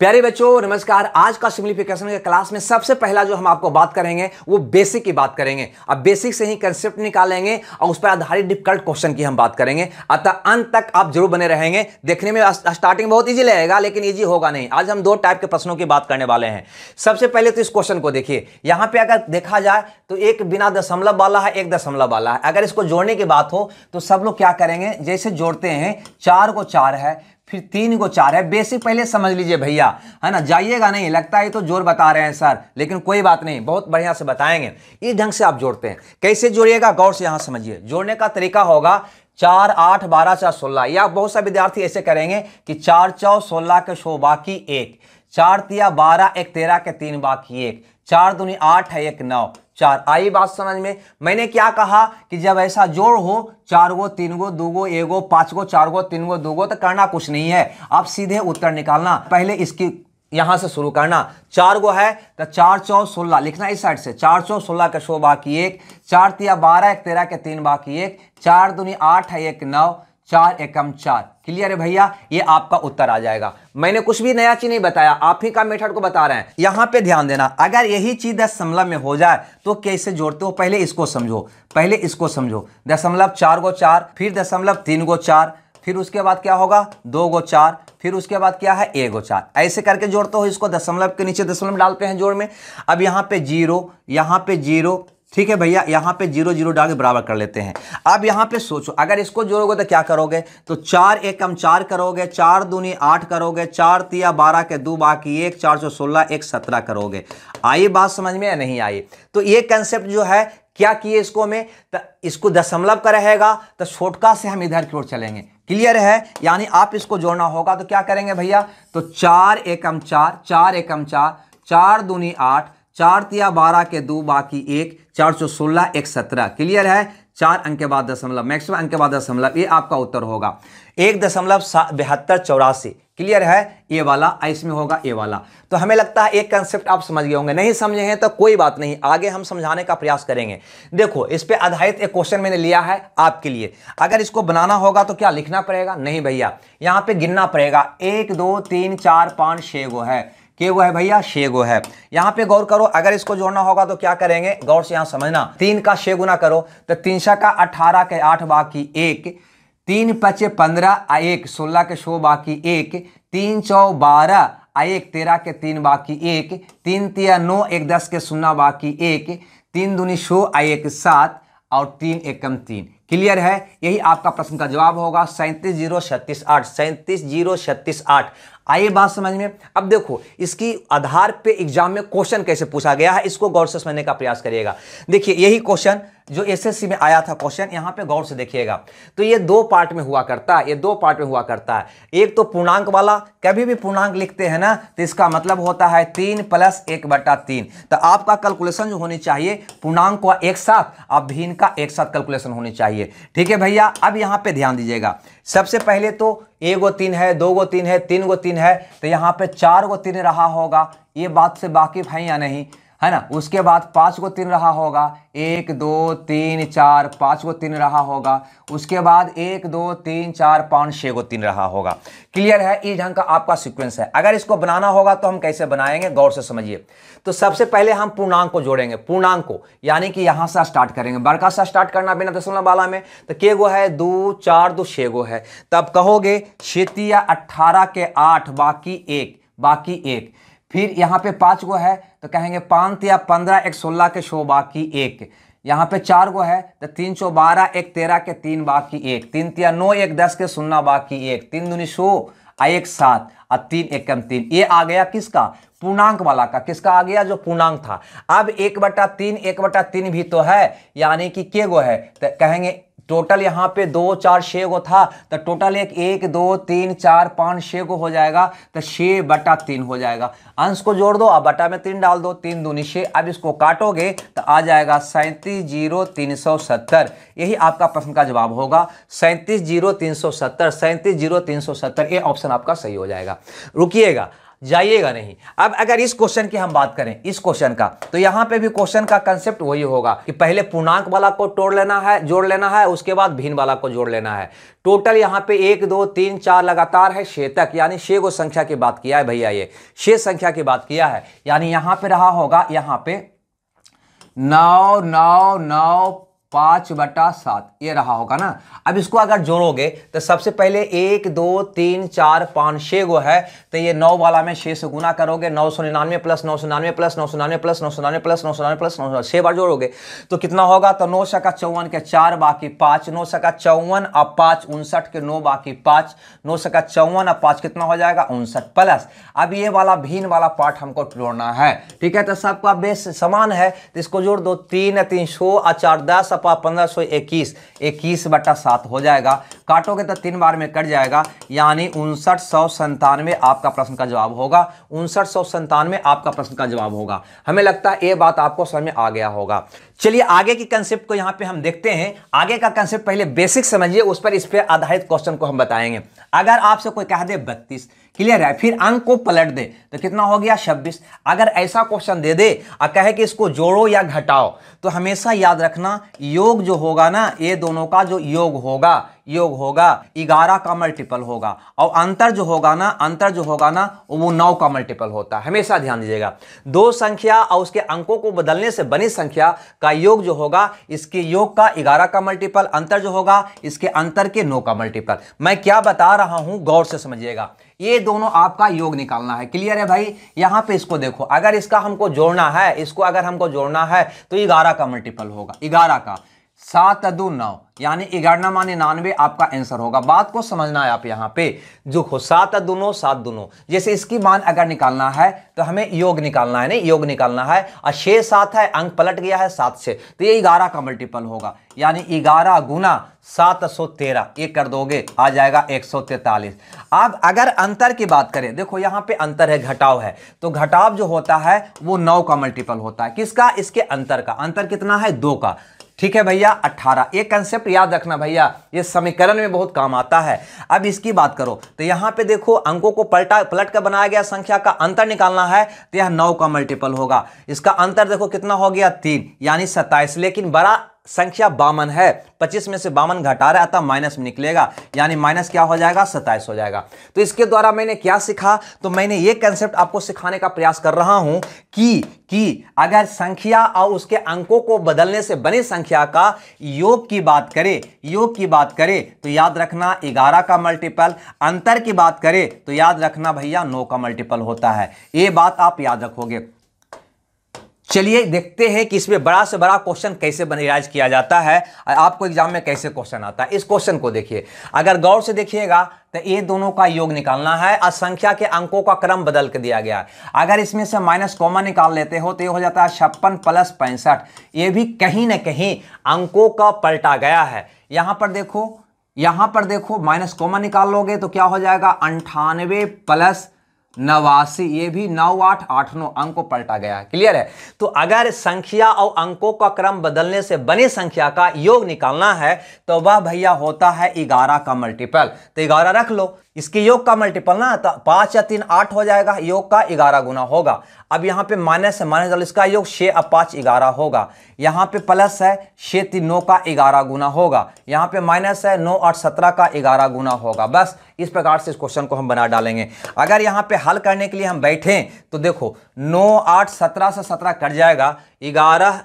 प्यारे बच्चों नमस्कार आज का सिम्प्लीफिकेशन के क्लास में सबसे पहला जो हम आपको बात करेंगे वो बेसिक की बात करेंगे अब बेसिक से ही कंसेप्ट निकालेंगे और उस पर आधारित डिफिकल्ट क्वेश्चन की हम बात करेंगे अतः अंत तक आप जरूर बने रहेंगे देखने में स्टार्टिंग बहुत ईजी लगेगा लेकिन ईजी होगा नहीं आज हम दो टाइप के प्रश्नों की बात करने वाले हैं सबसे पहले तो इस क्वेश्चन को देखिए यहाँ पे अगर देखा जाए तो एक बिना दशमलव वाला है एक दशमलव वाला है अगर इसको जोड़ने की बात हो तो सब लोग क्या करेंगे जैसे जोड़ते हैं चार को चार है फिर तीन को चार है बेसिक पहले समझ लीजिए भैया है ना जाइएगा नहीं लगता है तो जोर बता रहे हैं सर लेकिन कोई बात नहीं बहुत बढ़िया से बताएंगे इस ढंग से आप जोड़ते हैं कैसे जोड़िएगा गौर से यहाँ समझिए जोड़ने का तरीका होगा चार आठ बारह चार सोलह या बहुत सारे विद्यार्थी ऐसे करेंगे कि चार चौ सोलह के सो बाकी एक चार तिया बारह एक तेरह के तीन बाकी एक चार दुनिया आठ है एक नौ चार आई बात समझ में मैंने क्या कहा कि जब ऐसा जोड़ हो चार गो तीन गो दो गो गो पांच गो चार गो तीन गो दो गो तो करना कुछ नहीं है आप सीधे उत्तर निकालना पहले इसकी यहां से शुरू करना चार गो है तो चार चौ सोलह लिखना इस साइड से चार चौ सोलह का सो बाकी एक चार तिया बारह एक तेरह के तीन बाकी एक चार दुनिया आठ है एक नौ चार एकम चार क्लियर है भैया ये आपका उत्तर आ जाएगा मैंने कुछ भी नया चीज नहीं बताया आप ही का मेथड को बता रहे हैं यहां पे ध्यान देना अगर यही चीज दशमलव में हो जाए तो कैसे जोड़ते हो पहले इसको समझो पहले इसको समझो दशमलव चार गो चार फिर दशमलव तीन गो चार फिर उसके बाद क्या होगा दो गो चार फिर उसके बाद क्या है ए गो चार ऐसे करके जोड़ते हो इसको दशमलव के नीचे दशमलव डालते हैं जोड़ में अब यहाँ पे जीरो यहाँ पे जीरो ठीक है भैया यहाँ पे जीरो जीरो डाल के बराबर कर लेते हैं अब यहाँ पे सोचो अगर इसको जोड़ोगे तो क्या करोगे तो चार एक कम चार करोगे चार दूनी आठ करोगे चार तिया बारह के दो बाकी एक चार सौ सोलह एक सत्रह करोगे आई बात समझ में या नहीं आई तो ये कंसेप्ट जो है क्या किए इसको हमें तो इसको दशमलव का रहेगा तो छोटका से हम इधर की ओर चलेंगे क्लियर है यानी आप इसको जोड़ना होगा तो क्या करेंगे भैया तो चार एकम चार चार एकम चार चार दूनी आठ चार तिया बारह के दो बाकी एक चार सौ सोलह एक सत्रह क्लियर है चार अंक के बाद दशमलव मैक्सिमम अंक के बाद दशमलव ये आपका उत्तर होगा एक दशमलव बेहत्तर चौरासी क्लियर है ये वाला इसमें होगा ये वाला तो हमें लगता है एक कंसेप्ट आप समझ गए होंगे नहीं समझे हैं तो कोई बात नहीं आगे हम समझाने का प्रयास करेंगे देखो इस पर आधारित एक क्वेश्चन मैंने लिया है आपके लिए अगर इसको बनाना होगा तो क्या लिखना पड़ेगा नहीं भैया यहाँ पे गिनना पड़ेगा एक दो तीन चार पाँच छः गो है के गो है भैया छे गो है यहाँ पे गौर करो अगर इसको जोड़ना होगा तो क्या करेंगे गौर से यहाँ समझना तीन का छे गुना करो तो तीन सा का अठारह के आठ बाकी एक तीन पचे पंद्रह एक सोलह के सो बाकी एक तीन चौ बारह आ एक तेरह के तीन बाकी एक तीन तिया नौ एक दस के सुन्ना बाकी एक तीन दूनी सो आ एक सात और तीन एकम तीन क्लियर है यही आपका प्रश्न का जवाब होगा सैंतीस जीरो छत्तीस आठ सैंतीस जीरो छत्तीस आठ आइए बात समझ में अब देखो इसकी आधार पे एग्जाम में क्वेश्चन कैसे पूछा गया है इसको गौर से समझने का प्रयास करिएगा देखिए यही क्वेश्चन जो एसएससी में आया था क्वेश्चन यहां पे गौर से देखिएगा तो ये दो पार्ट में हुआ करता है ये दो पार्ट में हुआ करता है एक तो पूर्णांक वाला कभी भी पूर्णांक लिखते हैं ना तो इसका मतलब होता है तीन प्लस एक बटा तीन तो आपका कैलकुलेशन जो होनी चाहिए पूर्णांक का एक साथ और भीन का एक साथ कैलकुलेशन होनी चाहिए ठीक है भैया अब यहाँ पे ध्यान दीजिएगा सबसे पहले तो एक गो तीन है दो गो तीन है तीन गो तीन है तो यहाँ पे चार गो तीन रहा होगा ये बात से वाकिफ है या नहीं है ना उसके बाद पाँच को तीन रहा होगा एक दो तीन चार पाँच को तीन रहा होगा उसके बाद एक दो तीन चार पाँच छः को तीन रहा होगा क्लियर है इस ढंग का आपका सीक्वेंस है अगर इसको बनाना होगा तो हम कैसे बनाएंगे गौर से समझिए तो सबसे पहले हम पूर्णांक को जोड़ेंगे पूर्णांक को यानी कि यहाँ से स्टार्ट करेंगे बड़का सा स्टार्ट करना बिना दसवन वाला में तो के गो है दो चार दो छः गो है तब कहोगे क्षेत्रीय अट्ठारह के आठ बाकी एक बाकी एक फिर यहाँ पे पाँच गो है तो कहेंगे पाँच या पंद्रह एक सोलह के सो बाकी एक यहाँ पे चार गो है तो तीन सौ बारह एक तेरह के तीन बाकी एक तीन तिया नौ एक दस के सुन्ना बाकी एक तीन दुनी सो आ एक सात और तीन एक कम तीन ये आ गया किसका पूर्णांक वाला का किसका आ गया जो पूर्णांक था अब एक बटा तीन एक बटा तीन भी तो है यानी कि के गो है तो कहेंगे टोटल यहाँ पे दो चार छः गो था तो टोटल एक एक दो तीन चार पाँच छः गो हो जाएगा तो छः बटा तीन हो जाएगा अंश को जोड़ दो अब बटा में तीन डाल दो तीन दूनी छः अब इसको काटोगे तो आ जाएगा सैंतीस जीरो तीन सौ सत्तर यही आपका प्रश्न का जवाब होगा सैंतीस जीरो तीन सौ सत्तर सैंतीस जीरो तीन सौ सत्तर ये ऑप्शन आपका सही हो जाएगा रुकीयेगा जाइएगा नहीं अब अगर इस क्वेश्चन की हम बात करें इस क्वेश्चन का तो यहाँ पे भी क्वेश्चन का कंसेप्ट वही होगा कि पहले पूर्णांक वाला को तोड़ लेना है जोड़ लेना है उसके बाद भिन्न वाला को जोड़ लेना है टोटल यहाँ पे एक दो तीन चार लगातार है छे तक यानी छे को संख्या की बात किया है भैया ये छे संख्या की बात किया है यानी यहाँ पे रहा होगा यहाँ पे नौ नौ नौ पाँच बटा सात ये रहा होगा ना अब इसको अगर जोड़ोगे तो सबसे पहले एक दो तीन चार पाँच छः गो है तो ये नौ वाला में छः से गुना करोगे नौ सौ निन्यानवे प्लस नौ सौ नानवे प्लस नौ सौ नानवे प्लस नौ सौ नानवे प्लस नौ सौ नानवे प्लस नौ सौ छः बार जोड़ोगे तो कितना होगा तो नौ सका चौवन के चार बाकी पाँच नौ सका चौवन और पाँच उनसठ के नौ बाकी पाँच नौ सका चौवन और पाँच कितना हो जाएगा उनसठ प्लस अब ये वाला भीन वाला पार्ट हमको जोड़ना है ठीक है तो सबका बेस समान है तो इसको जोड़ दो तीन तीन सौ और चार दस पा पंद्रह सौ इक्कीस इक्कीस बटा सात हो जाएगा काटोगे तो तीन बार में कट जाएगा यानी उनसठ सौ संतानवे आपका प्रश्न का जवाब होगा उनसठ सौ संतानवे आपका प्रश्न का जवाब होगा हमें लगता है ये बात आपको समझ में आ गया होगा चलिए आगे की कंसेप्ट को यहाँ पे हम देखते हैं आगे का कंसेप्ट पहले बेसिक समझिए उस पर इस पर आधारित क्वेश्चन को हम बताएंगे अगर आपसे कोई कह दे बत्तीस क्लियर है फिर अंक को पलट दे तो कितना हो गया 26 अगर ऐसा क्वेश्चन दे दे और कहे कि इसको जोड़ो या घटाओ तो हमेशा याद रखना योग जो होगा ना ये दोनों का जो योग होगा योग होगा ग्यारह का मल्टीपल होगा और अंतर जो होगा ना अंतर जो होगा ना वो नौ का मल्टीपल होता है हमेशा ध्यान दीजिएगा दो संख्या और उसके अंकों को बदलने से बनी संख्या का योग जो होगा इसके योग का ग्यारह का मल्टीपल अंतर जो होगा इसके अंतर के नौ का मल्टीपल मैं क्या बता रहा हूं गौर से समझिएगा ये दोनों आपका योग निकालना है क्लियर है भाई यहाँ पे इसको देखो अगर इसका हमको जोड़ना है इसको अगर हमको जोड़ना है तो ग्यारह का मल्टीपल होगा ग्यारह का सात अदू नौ यानी ग्यारह माने नानवे आपका आंसर होगा बात को समझना है आप यहाँ पे जो हो सात दोनों सात दोनों जैसे इसकी मान अगर निकालना है तो हमें योग निकालना है नहीं योग निकालना है और छः सात है अंक पलट गया है सात से तो ये ग्यारह का मल्टीपल होगा यानी ग्यारह गुना सात सौ तेरह ये कर दोगे आ जाएगा एक सौ तैतालीस अब अगर अंतर की बात करें देखो यहाँ पे अंतर है घटाव है तो घटाव जो होता है वो नौ का मल्टीपल होता है किसका इसके अंतर का अंतर कितना है दो का ठीक है भैया 18 ये कंसेप्ट याद रखना भैया ये समीकरण में बहुत काम आता है अब इसकी बात करो तो यहाँ पे देखो अंकों को पलटा पलट कर बनाया गया संख्या का अंतर निकालना है तो यह नौ का मल्टीपल होगा इसका अंतर देखो कितना हो गया तीन यानी सत्ताईस लेकिन बड़ा संख्या बावन है 25 में से बावन घटा रहा था माइनस में निकलेगा यानी माइनस क्या हो जाएगा सत्ताईस हो जाएगा तो इसके द्वारा मैंने क्या सिखा तो मैंने ये कंसेप्ट आपको सिखाने का प्रयास कर रहा हूं कि कि अगर संख्या और उसके अंकों को बदलने से बनी संख्या का योग की बात करें योग की बात करें तो याद रखना ग्यारह का मल्टीपल अंतर की बात करें तो याद रखना भैया नौ का मल्टीपल होता है ये बात आप याद रखोगे चलिए देखते हैं कि इसमें बड़ा से बड़ा क्वेश्चन कैसे बनराज किया जाता है आपको एग्जाम में कैसे क्वेश्चन आता है इस क्वेश्चन को देखिए अगर गौर से देखिएगा तो ये दोनों का योग निकालना है और संख्या के अंकों का क्रम बदल के दिया गया है अगर इसमें से माइनस कॉमा निकाल लेते हो तो ये हो जाता है छप्पन प्लस पैंसठ ये भी कहीं ना कहीं अंकों का पलटा गया है यहाँ पर देखो यहाँ पर देखो माइनस कॉमा निकाल लोगे तो क्या हो जाएगा अंठानवे प्लस नवासी ये भी नौ आठ आठ नौ अंक को पलटा गया है क्लियर है तो अगर संख्या और अंकों का क्रम बदलने से बनी संख्या का योग निकालना है तो वह भैया होता है ग्यारह का मल्टीपल तो ग्यारह रख लो इसके योग का मल्टीपल ना तो पाँच या तीन आठ हो जाएगा योग का ग्यारह गुना होगा अब यहाँ पे माइनस है माइनस इसका योग छः और पाँच ग्यारह होगा यहाँ पे प्लस है छः तीन नौ का ग्यारह गुना होगा यहाँ पे माइनस है नौ आठ सत्रह का ग्यारह गुना होगा बस इस प्रकार से इस क्वेश्चन को हम बना डालेंगे अगर यहाँ पे हल करने के लिए हम बैठें तो देखो नौ आठ सत्रह से सत्रह कट जाएगा ग्यारह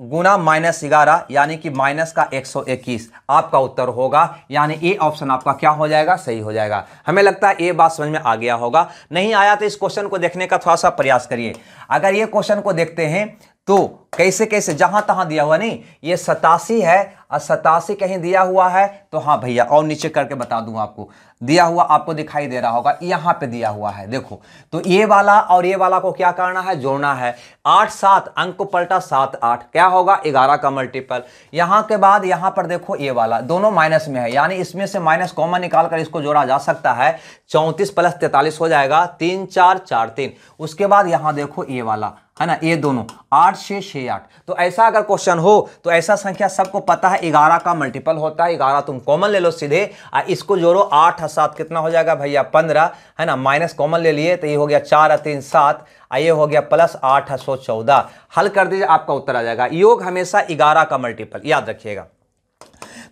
गुना माइनस ग्यारह यानी कि माइनस का 121 आपका उत्तर होगा यानी ए ऑप्शन आपका क्या हो जाएगा सही हो जाएगा हमें लगता है ये बात समझ में आ गया होगा नहीं आया तो इस क्वेश्चन को देखने का थोड़ा सा प्रयास करिए अगर ये क्वेश्चन को देखते हैं तो कैसे कैसे जहां तहां दिया हुआ नहीं ये सतासी है और सतासी कहीं दिया हुआ है तो हाँ भैया और नीचे करके बता दूं आपको दिया हुआ आपको दिखाई दे रहा होगा यहाँ पे दिया हुआ है देखो तो ये वाला और ये वाला को क्या करना है जोड़ना है आठ सात अंक को पलटा सात आठ क्या होगा ग्यारह का मल्टीपल यहाँ के बाद यहाँ पर देखो ये वाला दोनों माइनस में है यानी इसमें से माइनस कॉमन निकाल कर इसको जोड़ा जा सकता है चौंतीस प्लस तैंतालीस हो जाएगा तीन चार चार तीन उसके बाद यहाँ देखो ये वाला है ना ये दोनों आठ छः छः आठ तो ऐसा अगर क्वेश्चन हो तो ऐसा संख्या सबको पता है ग्यारह का मल्टीपल होता है ग्यारह तुम कॉमन ले लो सीधे आ इसको जोड़ो आठ और सात कितना हो जाएगा भैया पंद्रह है ना माइनस कॉमन ले लिए तो ये हो गया चार और तीन सात और ये हो गया प्लस आठ सौ चौदह हल कर दीजिए आपका उत्तर आ जाएगा योग हमेशा ग्यारह का मल्टीपल याद रखिएगा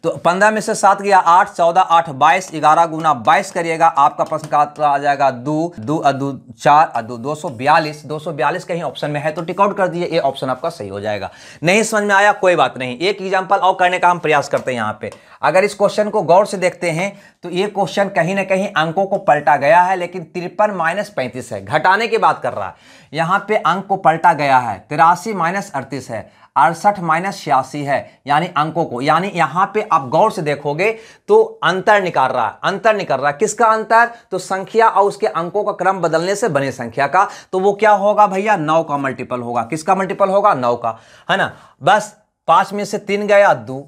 तो पंद्रह में से सात गया आठ चौदह आठ बाईस ग्यारह गुना बाईस करिएगा आपका प्रश्न का आ जाएगा दो दो अदू चार दो सौ बयालीस दो सौ बयालीस कहीं ऑप्शन में है तो टिकआउट कर दीजिए ये ऑप्शन आपका सही हो जाएगा नहीं समझ में आया कोई बात नहीं एक एग्जाम्पल और करने का हम प्रयास करते हैं यहाँ पे अगर इस क्वेश्चन को गौर से देखते हैं तो ये क्वेश्चन कहीं ना कहीं अंकों को पलटा गया है लेकिन तिरपन माइनस पैंतीस है घटाने की बात कर रहा है यहाँ पे अंक को पलटा गया है तिरासी माइनस अड़तीस है अड़सठ माइनस छियासी है यानी अंकों को यानी यहां पे आप गौर से देखोगे तो अंतर निकाल रहा है अंतर निकाल रहा है किसका अंतर तो संख्या और उसके अंकों का क्रम बदलने से बने संख्या का तो वो क्या होगा भैया नौ का मल्टीपल होगा किसका मल्टीपल होगा नौ का है ना बस पांच में से तीन गया दो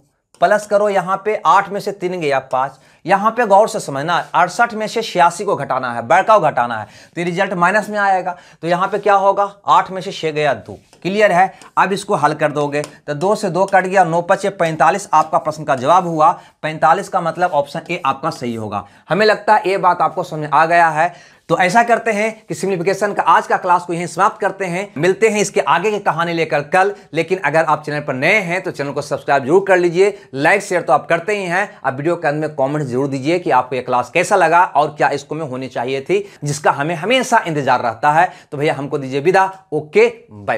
प्लस करो यहां पे आठ में से तीन गया पांच यहां पे गौर से समझना अड़सठ में से छियासी को घटाना है बड़काव घटाना है तो रिजल्ट माइनस में आएगा तो यहां पे क्या होगा आठ में से छह गया दो क्लियर है अब इसको हल कर दोगे तो दो से दो कट गया नौ पचे पैंतालीस आपका प्रश्न का जवाब हुआ पैंतालीस का मतलब ऑप्शन ए आपका सही होगा हमें लगता है ये बात आपको समझ आ गया है तो ऐसा करते हैं कि सिम्प्लीफिकेशन का आज का क्लास को यहीं समाप्त करते हैं मिलते हैं इसके आगे की कहानी लेकर कल लेकिन अगर आप चैनल पर नए हैं तो चैनल को सब्सक्राइब जरूर कर लीजिए लाइक शेयर तो आप करते ही हैं अब वीडियो के अंदर में कॉमेंट जरूर दीजिए कि आपको यह क्लास कैसा लगा और क्या इसको में होनी चाहिए थी जिसका हमें हमेशा इंतजार रहता है तो भैया हमको दीजिए विदा ओके बाय